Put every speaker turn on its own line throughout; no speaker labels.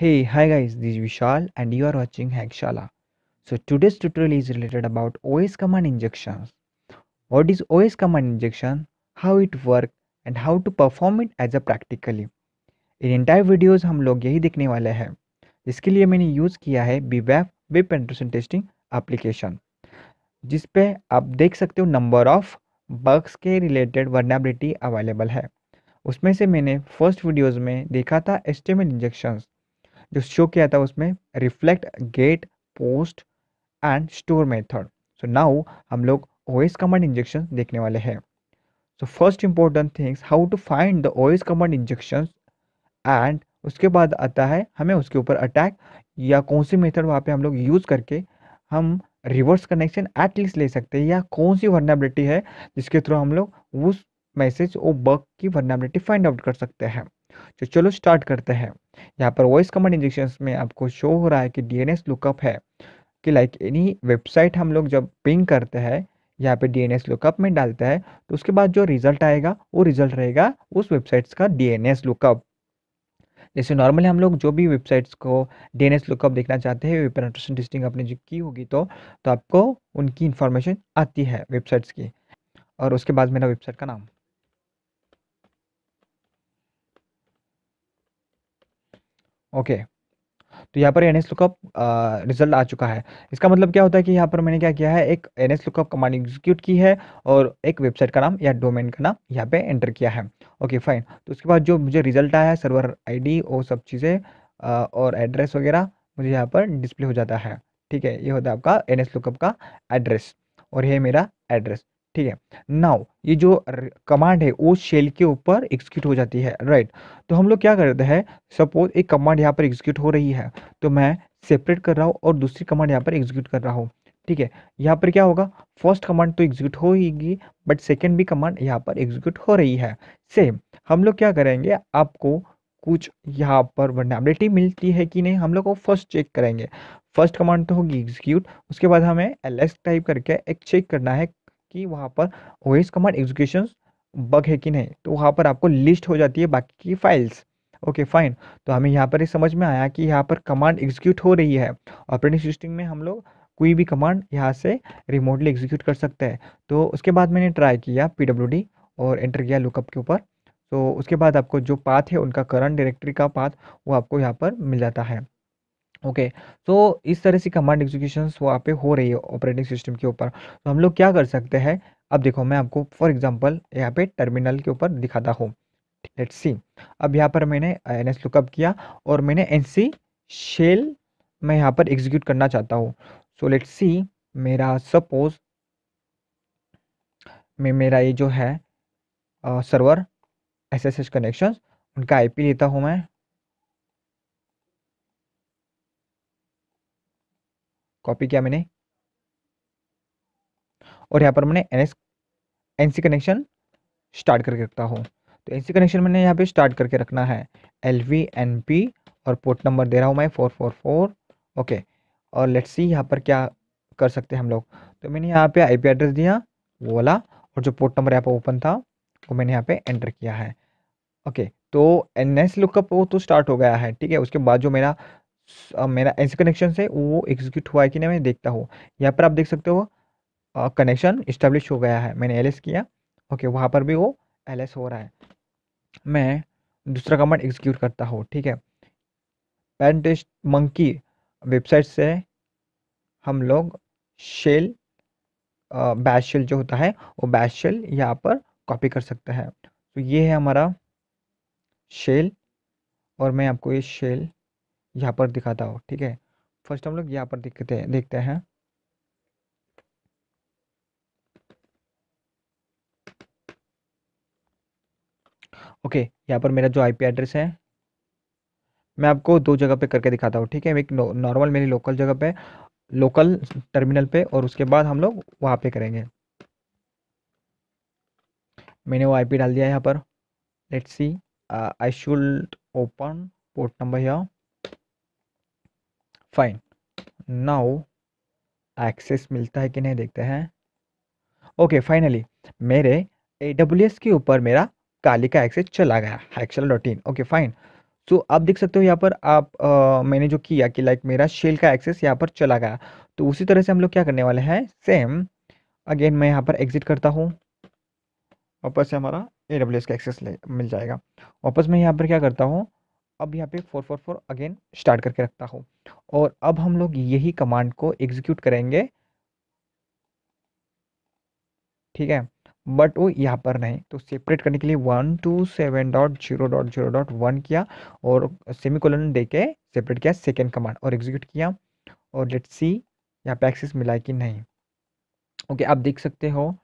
Hey, hi guys, this is Vishal and you are watching Hackshala. So today's tutorial is related about OS command injections. What is OS command injection, how it work and how to perform it as a practically. In entire videos हम लोग यही देखने वाले हैं इसके लिए मैंने use किया है B web web penetration testing application जिस पे आप देख सकते हो नंबर ऑफ बग्स के रिलेटेड वर्नाबिलिटी अवेलेबल है उसमें से मैंने फर्स्ट वीडियोस में देखा था एस्टेमेट इंजेक्शंस जो शो किया था उसमें reflect get post and store method so now हम लोग ओएस कमांड इंजेक्शन देखने वाले हैं so first important things how to find the OS command injection and उसके बाद आता है हमें उसके ऊपर अटैक या कौन सी मेथड वहाँ पे हम लोग यूज़ करके हम रिवर्स कनेक्शन एटलीस्ट ले सकते हैं या कौन सी वर्नाबिलिटी है जिसके थ्रू हम लोग उस मैसेज और बग की वर्नाबिलिटी फाइंड आउट कर सकते हैं तो चलो स्टार्ट करते हैं यहाँ पर वॉइस कमांड इंजेक्शन में आपको शो हो रहा है कि डी लुकअप है कि लाइक एनी वेबसाइट हम लोग जब पिंग करते हैं यहाँ पे डी लुकअप में डालते हैं तो उसके बाद जो रिजल्ट आएगा वो रिजल्ट रहेगा उस वेबसाइट्स का डी लुकअप जैसे नॉर्मली हम लोग जो भी वेबसाइट्स को डी लुकअप देखना चाहते हैं पेनेट्रेशन टेस्टिंग आपने जो की होगी तो, तो आपको उनकी इन्फॉर्मेशन आती है वेबसाइट्स की और उसके बाद मेरा वेबसाइट का नाम ओके तो यहाँ पर एन एस लुकअप रिजल्ट आ चुका है इसका मतलब क्या होता है कि यहाँ पर मैंने क्या किया है एक N S lookup command execute की है और एक वेबसाइट का नाम या डोमेन का नाम यहाँ पे एंटर किया है ओके फाइन तो उसके बाद जो मुझे रिजल्ट आया है सर्वर आईडी और सब चीज़ें और एड्रेस वगैरह मुझे यहाँ पर डिस्प्ले हो जाता है ठीक है ये होता है आपका एन एस लुकअप का एड्रेस और ये मेरा एड्रेस ठीक है नाउ ये जो कमांड है वो शेल के ऊपर एग्जीक्यूट हो जाती है राइट तो हम लोग क्या करते हैं सपोज एक कमांड यहाँ पर एग्जीक्यूट हो रही है तो मैं सेपरेट कर रहा हूँ और दूसरी कमांड यहाँ पर एग्जीक्यूट कर रहा हूँ ठीक है यहाँ पर क्या होगा फर्स्ट कमांड तो एग्जीक्यूट होगी बट सेकेंड भी कमांड यहाँ पर एग्जीक्यूट हो रही है सेम हम लोग क्या करेंगे आपको कुछ यहाँ पर वर्नेबिलिटी मिलती है कि नहीं हम लोग को फर्स्ट चेक करेंगे फर्स्ट कमांड तो होगी एग्जीक्यूट उसके बाद हमें एल टाइप करके एक चेक करना है कि वहाँ पर ओ कमांड एग्जीक्यूशन बग है कि नहीं तो वहाँ पर आपको लिस्ट हो जाती है बाकी की फाइल्स ओके okay, फाइन तो हमें यहाँ पर ये समझ में आया कि यहाँ पर कमांड एग्जीक्यूट हो रही है ऑपरेटिंग सिस्टम में हम लोग कोई भी कमांड यहाँ से रिमोटली एग्जीक्यूट कर सकते हैं तो उसके बाद मैंने ट्राई किया पी और एंटर किया लुकअप के ऊपर तो उसके बाद आपको जो पाथ है उनका करंट डायरेक्टरी का पाथ वो आपको यहाँ पर मिल जाता है ओके okay, तो इस तरह से कमांड एग्जीक्यूशन वहाँ पे हो रही है ऑपरेटिंग सिस्टम के ऊपर तो हम लोग क्या कर सकते हैं अब देखो मैं आपको फॉर एग्जांपल यहाँ पे टर्मिनल के ऊपर दिखाता हूँ लेट्स सी अब यहाँ पर मैंने एन एस लुकअप किया और मैंने एन सी शेल मैं यहाँ पर एग्जीक्यूट करना चाहता हूँ सो लेट्स सी मेरा सपोज मैं मेरा ये जो है server S S S connection उनका आई पी लेता हूँ मैं कॉपी किया मैंने और यहाँ पर मैंने N S N C connection start करके रखता हूँ तो एन सी कनेक्शन मैंने यहाँ पे स्टार्ट करके रखना है एल वी एन पी और पोर्ट नंबर दे रहा हूँ मैं फोर फोर फोर ओके और लेट्स सी यहाँ पर क्या कर सकते हैं हम लोग तो मैंने यहाँ पे आईपी एड्रेस दिया वो वाला और जो पोर्ट नंबर यहाँ पर ओपन था वो मैंने यहाँ पे एंटर किया है ओके तो एन एस लुकअप वो तो स्टार्ट हो गया है ठीक है उसके बाद जो मेरा मेरा ऐसे कनेक्शन से वो एग्जीक्यूट हुआ है कि नहीं मैं देखता हूँ यहाँ पर आप देख सकते हो कनेक्शन इस्टेब्लिश हो गया है मैंने एल किया ओके वहाँ पर भी वो एल हो रहा है मैं दूसरा कमांड एग्जीक्यूट करता हूँ ठीक है टेस्ट मंकी वेबसाइट से हम लोग शेल बैश शेल जो होता है वो बैश शेल यहाँ पर कॉपी कर सकते हैं तो ये है हमारा शेल और मैं आपको ये शेल यहाँ पर दिखाता हो ठीक है फर्स्ट हम लोग यहाँ पर दिखते हैं देखते हैं ओके यहाँ पर मेरा जो आईपी एड्रेस है मैं आपको दो जगह पे करके दिखाता हूँ ठीक है एक नॉर्मल मेरी लोकल जगह पे लोकल टर्मिनल पे और उसके बाद हम लोग वहाँ पे करेंगे मैंने वो आईपी डाल दिया यहाँ पर let's see I should open port number यहाँ फाइन नाउ एक्सेस मिलता है कि नहीं देखते हैं ओके फाइनली मेरे ए डब्ल्यू एस के ऊपर मेरा काली का एक्सेस चला गया excel dot in okay fine so आप देख सकते हो यहाँ पर आप आ, मैंने जो किया कि लाइक मेरा शेल का एक्सेस यहाँ पर चला गया तो उसी तरह से हम लोग क्या करने वाले हैं सेम अगेन मैं यहाँ पर एग्जिट करता हूँ वापस से हमारा ए डब्ल्यू एस का एक्सेस मिल जाएगा वापस मैं यहाँ पर क्या करता हूँ अब यहाँ पे four four four again start करके रखता हूँ और अब हम लोग यही कमांड को एग्जीक्यूट करेंगे ठीक है बट वो यहाँ पर नहीं तो सेपरेट करने के लिए one two seven dot zero dot zero dot one किया और सेमिकोलन दे के सेपरेट किया सेकेंड कमांड और एग्जीक्यूट किया और लेट सी यहाँ पे एक्सेस मिला है कि नहीं ओके आप देख सकते हो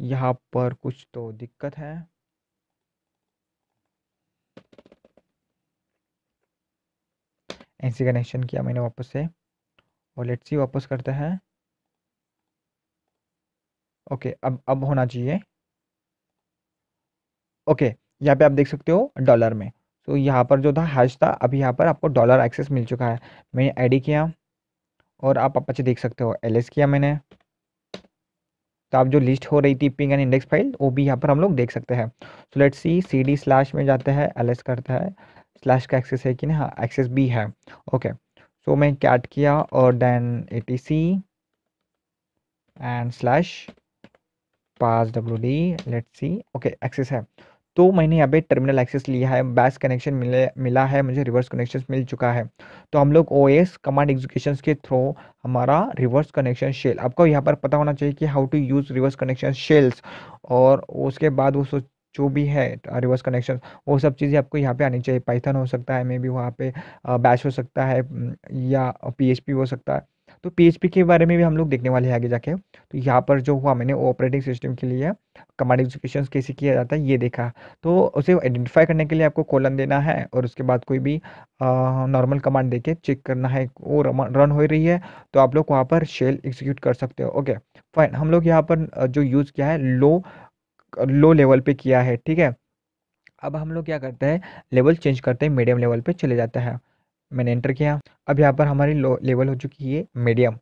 यहाँ पर कुछ तो दिक्कत है ऐसी कनेक्शन किया मैंने वापस से और लेट्स सी वापस करते हैं ओके अब अब होना चाहिए ओके यहाँ पे आप देख सकते हो डॉलर में तो यहाँ पर जो था हैश था अभी यहाँ पर आपको डॉलर एक्सेस मिल चुका है मैंने आई किया और आप अच्छे देख सकते हो एल किया मैंने तो आप जो लिस्ट हो रही थी पिंग एंड इंडेक्स फाइल वो भी यहाँ पर हम लोग देख सकते हैं so let's see C D slash में जाते हैं एल एस करता है स्लैश का एक्सेस है कि नहीं हाँ एक्सेस भी है ओके सो मैं कैट किया और then A T C and slash pass W D let's see okay access है तो मैंने यहाँ पे टर्मिनल एक्सेस लिया है बैस कनेक्शन मिले मिला है मुझे रिवर्स कनेक्शन मिल चुका है तो हम लोग ओ एस कमांड एग्जीक्यूशन के थ्रू हमारा रिवर्स कनेक्शन शेल आपको यहाँ पर पता होना चाहिए कि how to use reverse connection shells और उसके बाद वो जो भी है रिवर्स कनेक्शन वो सब चीज़ें आपको यहाँ पे आनी चाहिए पाइथन हो सकता है मे बी वहाँ पे बैश हो सकता है या पी हो सकता है तो पी के बारे में भी हम लोग देखने वाले हैं आगे जाके तो यहाँ पर जो हुआ मैंने ऑपरेटिंग सिस्टम के लिए कमांड एग्जीक्यूशन कैसे किया जाता है ये देखा तो उसे आइडेंटिफाई करने के लिए आपको कॉलन देना है और उसके बाद कोई भी नॉर्मल कमांड देके चेक करना है वो रन हो रही है तो आप लोग वहाँ पर शेल एग्जीक्यूट कर सकते हो ओके फाइन हम लोग यहाँ पर जो यूज़ किया है लो लो लेवल पे किया है ठीक है अब हम लोग क्या करते हैं लेवल चेंज करते हैं मीडियम लेवल पे चले जाते हैं मैंने एंटर किया अब यहाँ पर हमारी लो लेवल हो चुकी है मीडियम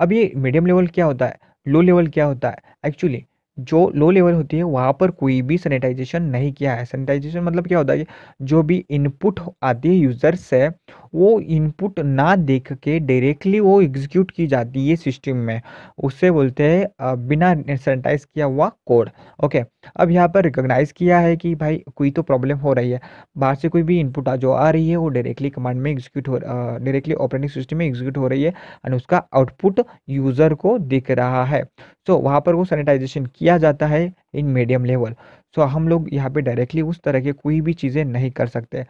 अब ये मीडियम लेवल क्या होता है लो लेवल क्या होता है एक्चुअली जो लो लेवल होती है वहाँ पर कोई भी सैनिटाइजेशन नहीं किया है सैनिटाइजेशन मतलब क्या होता है जो भी इनपुट आती है यूज़र से वो इनपुट ना देख के डायरेक्टली वो एग्जीक्यूट की जाती है सिस्टम में उससे बोलते हैं बिना सैनिटाइज किया हुआ कोड ओके अब यहाँ पर रिकोगनाइज़ किया है कि भाई कोई तो प्रॉब्लम हो रही है बाहर से कोई भी इनपुट जो आ रही है वो डायरेक्टली कमांड में एग्जीक्यूट हो डायरेक्टली ऑपरेटिंग सिस्टम में एग्जीक्यूट हो रही है एंड उसका आउटपुट यूज़र को दिख रहा है सो so, वहाँ पर वो सैनिटाइजेशन किया जाता है in medium level so so, हम लोग यहाँ पे डायरेक्टली उस तरह की कोई भी चीज़ें नहीं कर सकते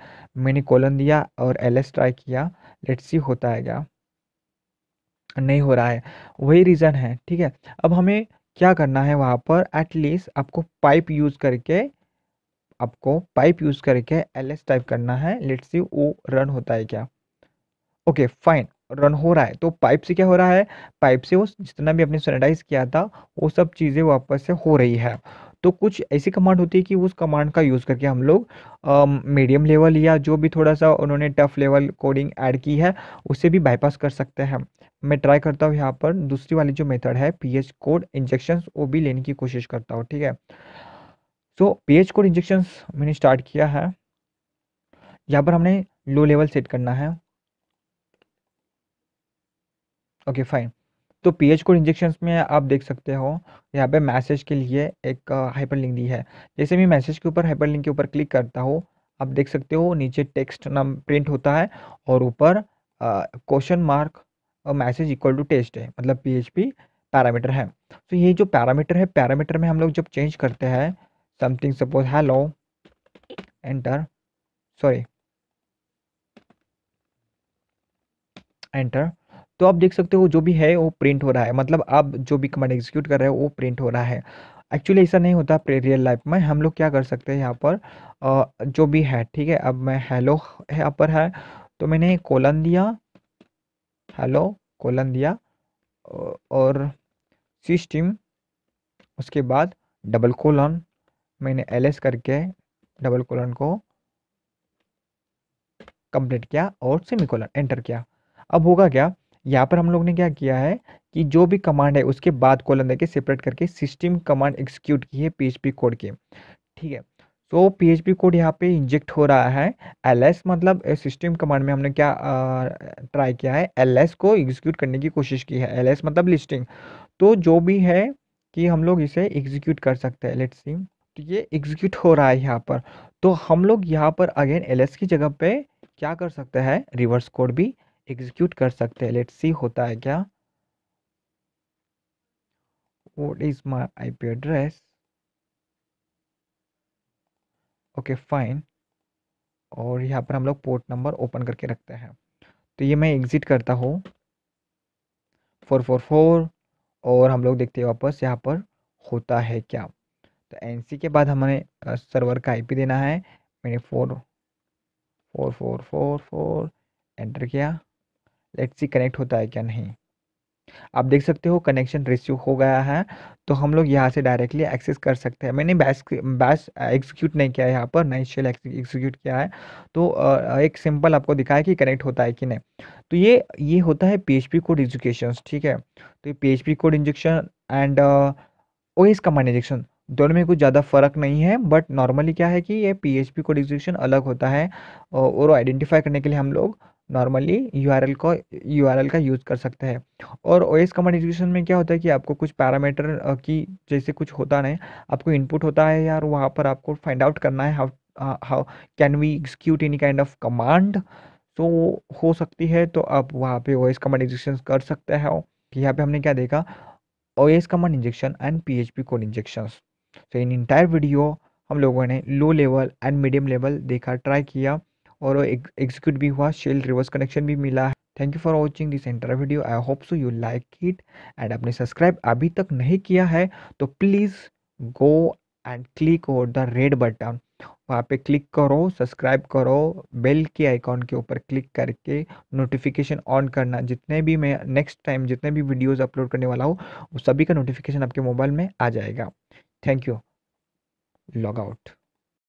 मैंने कोलन दिया और एल एस ट्राई किया लेट्स सी होता है क्या नहीं हो रहा है वही रीज़न है ठीक है अब हमें क्या करना है वहाँ पर एटलीस्ट आपको पाइप यूज़ करके आपको पाइप यूज़ करके एल एस टाइप करना है लेट्स सी वो रन होता है क्या ओके फाइन रन हो रहा है तो पाइप से क्या हो रहा है पाइप से वो जितना भी अपने सैनिटाइज किया था वो सब चीज़ें वापस से हो रही है तो कुछ ऐसी कमांड होती है कि उस कमांड का यूज़ करके हम लोग मीडियम लेवल या जो भी थोड़ा सा उन्होंने टफ लेवल कोडिंग ऐड की है उसे भी बाईपास कर सकते हैं मैं ट्राई करता हूँ यहाँ पर दूसरी वाली जो मेथड है पी एच कोड इंजेक्शन वो भी लेने की कोशिश करता हूँ ठीक है so P H code injection मैंने स्टार्ट किया है यहाँ पर हमने लो लेवल सेट करना है ओके फाइन तो पी एच कोड इंजेक्शन में आप देख सकते हो यहाँ पे मैसेज के लिए एक हाइपर लिंक दी है जैसे मैं मैसेज के ऊपर हाइपर लिंक के ऊपर क्लिक करता हूँ आप देख सकते हो नीचे टेक्स्ट नाम प्रिंट होता है और ऊपर question mark message equal to test है मतलब पी पैरामीटर है तो ये जो पैरामीटर है पैरामीटर में हम लोग जब चेंज करते हैं something suppose hello enter sorry enter तो आप देख सकते हो जो भी है वो प्रिंट हो रहा है मतलब आप जो भी कमांड एग्जीक्यूट कर रहे हो वो प्रिंट हो रहा है एक्चुअली ऐसा नहीं होता रियल लाइफ में हम लोग क्या कर सकते हैं यहाँ पर जो भी है ठीक है अब मैं हेलो यहाँ पर है तो मैंने कोलन दिया हेलो कोलन दिया और सिस्टम उसके बाद डबल कोलन मैंने एल करके डबल कोलन को कंप्लीट किया और सेमी कोलन एंटर किया अब होगा क्या यहाँ पर हम लोग ने क्या किया है कि जो भी कमांड है उसके बाद कॉलम देके सेपरेट करके सिस्टम कमांड एग्जीक्यूट की है पीएचपी कोड के ठीक है तो पीएचपी कोड यहाँ पे इंजेक्ट हो रहा है एलएस मतलब सिस्टम कमांड में हमने क्या ट्राई किया है एलएस को एग्जीक्यूट करने की कोशिश की है एलएस मतलब लिस्टिंग तो जो भी है कि हम लोग इसे एग्जीक्यूट कर सकते हैं लेट्स सी तो ये एग्जीक्यूट हो रहा है यहाँ पर तो हम लोग यहाँ पर अगेन एल की जगह पे क्या कर सकते हैं रिवर्स कोड भी एग्जीक्यूट कर सकते हैं लेट सी होता है क्या is my I P address okay fine और यहाँ पर हम लोग पोर्ट नंबर ओपन करके रखते हैं तो ये मैं एग्ज़िट करता हूँ फोर फोर फोर और हम लोग देखते हैं वापस यहाँ पर होता है क्या तो एन सी के बाद हमें सर्वर का आईपी देना है मैंने four four four four four enter किया लेट्स सी कनेक्ट होता है क्या नहीं आप देख सकते हो कनेक्शन रिसीव हो गया है तो हम लोग यहाँ से डायरेक्टली एक्सेस कर सकते हैं मैंने बैस बैस एग्जीक्यूट नहीं किया है यहाँ पर नई शेल एग्जीक्यूट किया है तो uh, एक सिंपल आपको दिखाया कि कनेक्ट होता है कि नहीं तो ये ये होता है पी कोड इंजुकेशन ठीक है तो ये P code injection and O S command injection दोनों में कुछ ज़्यादा फ़र्क नहीं है बट नॉर्मली क्या है कि ये पी कोड इंजेक्शन अलग होता है और आइडेंटिफाई करने के लिए हम लोग नॉर्मली यूआरएल को यूआरएल का यूज़ कर सकते हैं और ओएस कमांड एग्जीक्यूशन में क्या होता है कि आपको कुछ पैरामीटर की जैसे कुछ होता नहीं आपको इनपुट होता है यार वहाँ पर आपको फाइंड आउट करना है how how can we execute any kind of command so हो सकती है तो आप वहाँ पे ओएस कमांड इंजेक्शन कर सकते हो यहाँ पे हमने क्या देखा S command injection and P code injection so in entire video हम लोगों ने low level and medium level देखा ट्राई किया और एग्जीक्यूट भी हुआ शेल रिवर्स कनेक्शन भी मिला है thank you for watching this entire video I hope so you like it and आपने सब्सक्राइब अभी तक नहीं किया है तो प्लीज़ गो एंड क्लिक और द रेड बटन वहाँ पे क्लिक करो सब्सक्राइब करो बेल के आइकॉन के ऊपर क्लिक करके नोटिफिकेशन ऑन करना जितने भी मैं नेक्स्ट टाइम जितने भी वीडियोस अपलोड करने वाला हूँ वो सभी का नोटिफिकेशन आपके मोबाइल में आ जाएगा थैंक यू लॉग आउट